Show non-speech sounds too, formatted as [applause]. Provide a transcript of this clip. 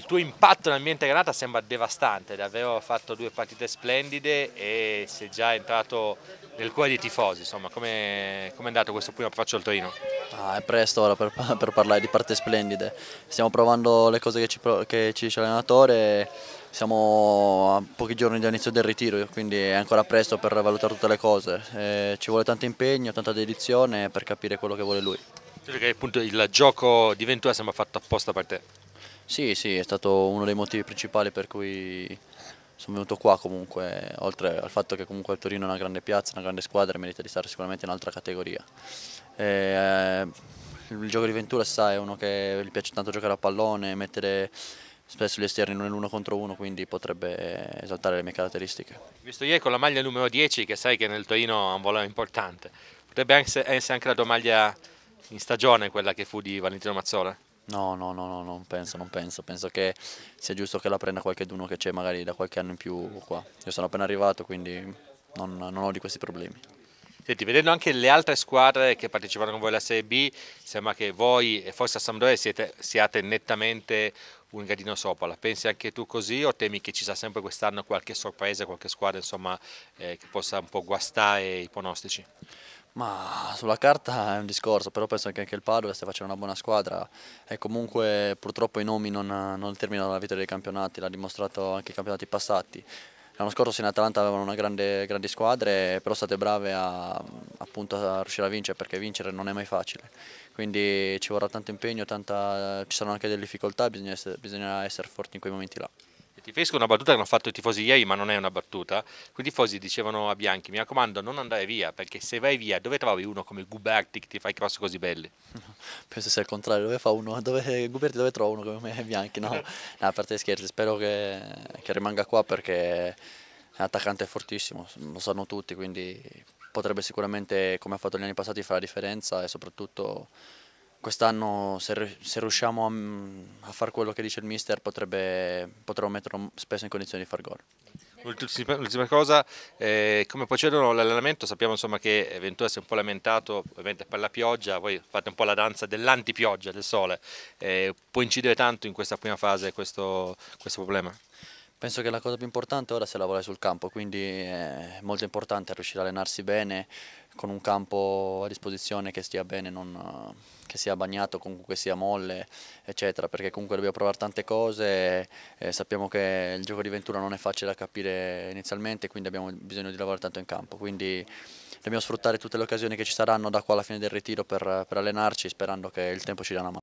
Il tuo impatto nell'ambiente Granata sembra devastante, davvero ha fatto due partite splendide e sei già entrato nel cuore dei tifosi, insomma, come com è andato questo primo approccio al Torino? Ah, è presto ora per, per, parlare di parte splendide, stiamo provando le cose che ci, che ci dice l'allenatore, siamo a pochi giorni dall'inizio del ritiro, quindi è ancora presto per valutare tutte le cose, eh, ci vuole tanto impegno, tanta dedizione per capire quello che vuole lui. Perché appunto il gioco di Ventura sembra fatto apposta per te? Sì, sì, è stato uno dei motivi principali per cui sono venuto qua comunque, oltre al fatto che comunque il Torino è una grande piazza, una grande squadra e merita di stare sicuramente in un'altra categoria. E, eh, il gioco di Ventura sai, è uno che gli piace tanto giocare a pallone, mettere spesso gli esterni nell'uno contro uno, quindi potrebbe esaltare le mie caratteristiche. Visto ieri con la maglia numero 10, che sai che nel Torino ha un valore importante, potrebbe essere anche la tua maglia in stagione, quella che fu di Valentino Mazzola? No, no, no, no, non penso, non penso. Penso che sia giusto che la prenda qualcheduno che c'è magari da qualche anno in più qua. Io sono appena arrivato, quindi non, non ho di questi problemi. Senti, vedendo anche le altre squadre che partecipano con voi alla Serie B, sembra che voi e forse a Sampdoria siete, siate nettamente un gradino sopra. La pensi anche tu così o temi che ci sia sempre quest'anno qualche sorpresa, qualche squadra insomma, eh, che possa un po' guastare i pronostici? Ma sulla carta è un discorso, però penso che anche il Padova stia facendo una buona squadra e comunque purtroppo i nomi non, non terminano la vita dei campionati, l'ha dimostrato anche i campionati passati. L'anno scorso in Atalanta avevano una grande, grandi squadre, però state brave a, appunto, a riuscire a vincere, perché vincere non è mai facile. Quindi ci vorrà tanto impegno, tanta, ci saranno anche delle difficoltà, bisogna essere, bisogna essere forti in quei momenti là. Preferisco una battuta che hanno fatto i tifosi ieri, ma non è una battuta. Quindi i tifosi dicevano a Bianchi: Mi raccomando, non andare via, perché se vai via, dove trovi uno come Guberti che ti fa i cross così belli? [laughs] Penso sia il contrario, dove fa uno? Dove, Guberti dove trova uno come [laughs] Bianchi? No, no a parte scherzi, spero che, che rimanga qua perché è un attaccante fortissimo, lo sanno tutti, quindi potrebbe sicuramente, come ha fatto negli anni passati, fare la differenza e soprattutto Quest'anno se, se, riusciamo a, mm, a fare quello che dice il mister potrebbe, potremmo metterlo spesso in condizioni di far gol. L'ultima cosa, eh, come procedono l'allenamento? Sappiamo insomma, che Ventura si è un po' lamentato ovviamente per la pioggia, voi fate un po' la danza dell'antipioggia, del sole, eh, può incidere tanto in questa prima fase questo, questo problema? Penso che la cosa più importante ora sia lavorare sul campo, quindi è eh, molto importante riuscire a allenarsi bene, con un campo a disposizione che stia bene, non, che sia bagnato, comunque sia molle, eccetera, perché comunque dobbiamo provare tante cose, eh, sappiamo che il gioco di Ventura non è facile da capire inizialmente, quindi abbiamo bisogno di lavorare tanto in campo, quindi dobbiamo sfruttare tutte le occasioni che ci saranno da qua alla fine del ritiro per, per allenarci, sperando che il tempo ci dia una mano.